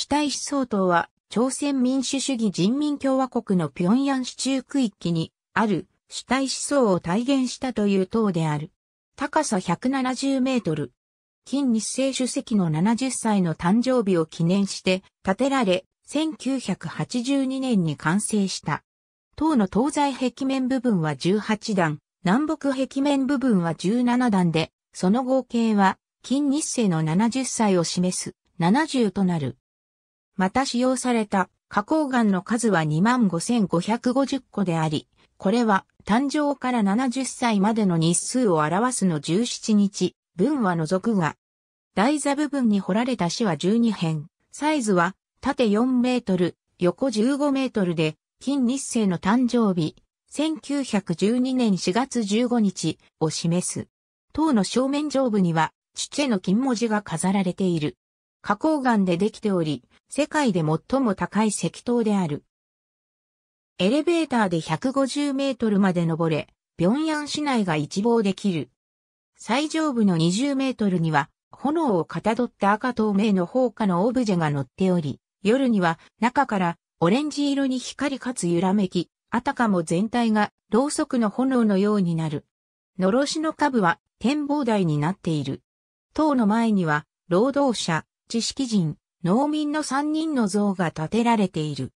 主体思想党は、朝鮮民主主義人民共和国の平壌市中区域にある主体思想を体現したという党である。高さ170メートル。金日成主席の70歳の誕生日を記念して建てられ、1982年に完成した。党の東西壁面部分は18段、南北壁面部分は17段で、その合計は、金日成の70歳を示す70となる。また使用された花崗岩の数は25,550個であり、これは誕生から70歳までの日数を表すの17日、文は除くが、台座部分に掘られた死は12辺、サイズは縦4メートル、横15メートルで、金日成の誕生日、1912年4月15日を示す。塔の正面上部には、父への金文字が飾られている。花崗岩でできており、世界で最も高い石塔である。エレベーターで150メートルまで登れ、平壌市内が一望できる。最上部の20メートルには、炎をかたどった赤透明の放火のオブジェが乗っており、夜には中からオレンジ色に光かつ揺らめき、あたかも全体がろうそくの炎のようになる。のろしの下部は展望台になっている。塔の前には労働者、知識人、農民の3人の像が建てられている。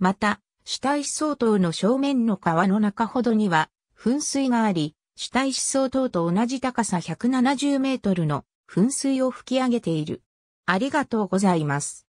また、主体思想塔の正面の川の中ほどには、噴水があり、主体思想塔と同じ高さ170メートルの噴水を吹き上げている。ありがとうございます。